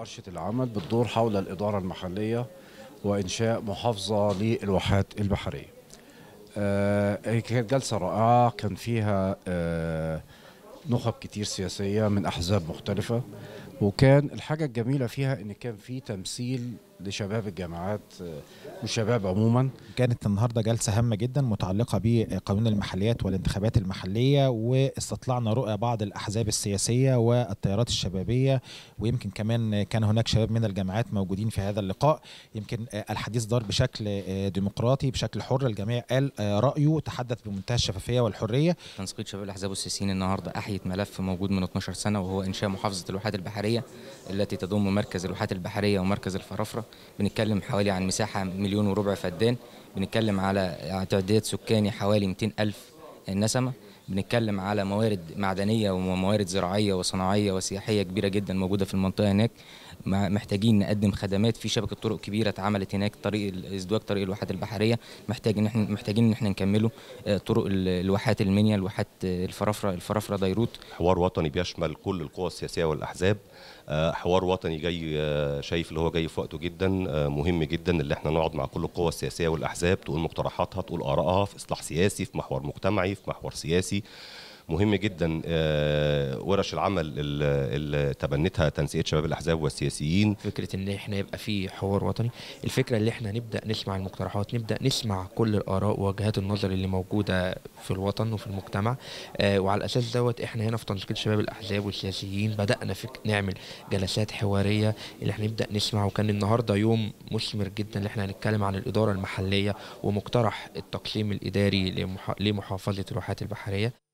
ورشة العمل بتدور حول الإدارة المحلية وإنشاء محافظة للواحات البحرية آه كانت جلسة رائعة كان فيها آه نخب كتير سياسية من أحزاب مختلفة وكان الحاجة الجميلة فيها إن كان في تمثيل لشباب الجامعات والشباب عموما كانت النهارده جلسه هامه جدا متعلقه بقانون المحليات والانتخابات المحليه واستطلعنا رؤية بعض الاحزاب السياسيه والتيارات الشبابيه ويمكن كمان كان هناك شباب من الجامعات موجودين في هذا اللقاء يمكن الحديث دار بشكل ديمقراطي بشكل حر الجميع قال رايه تحدث بمنتهى الشفافيه والحريه تنسيق شباب الاحزاب السياسيين النهارده احيت ملف موجود من 12 سنه وهو انشاء محافظه الوحات البحريه التي تضم مركز الوحات البحريه ومركز الفرافره بنتكلم حوالي عن مساحة مليون وربع فدان بنتكلم على تعداد سكاني حوالي 200 ألف نسمة بنتكلم على موارد معدنية وموارد زراعية وصناعية وسياحية كبيرة جدا موجودة في المنطقة هناك محتاجين نقدم خدمات في شبكة طرق كبيرة اتعملت هناك طريق ازدواج طريق الواحات البحرية محتاج ان احنا محتاجين ان احنا نكمله آه، طرق الواحات المنيا الواحات الفرافرة الفرافرة ديروت حوار وطني بيشمل كل القوى السياسية والأحزاب آه، حوار وطني جاي آه، شايف اللي هو جاي في وقته جدا آه، مهم جدا اللي احنا نقعد مع كل القوى السياسيه والاحزاب تقول مقترحاتها تقول ارائها في اصلاح سياسي في محور مجتمعي في محور سياسي مهم جدا آه، ورش العمل اللي تبنتها تنسيقيه شباب الاحزاب والسياسيين فكره ان احنا يبقى في حوار وطني الفكره اللي احنا نبدا نسمع المقترحات نبدا نسمع كل الاراء ووجهات النظر اللي موجوده في الوطن وفي المجتمع آه، وعلى الاساس دوت احنا هنا في تنسيقيه شباب الاحزاب والسياسيين بدانا فك نعمل جلسات حواريه اللي احنا نبدا نسمع وكان النهارده يوم مثمر جدا اللي احنا هنتكلم عن الاداره المحليه ومقترح التقسيم الاداري لمحافظه الواحات البحريه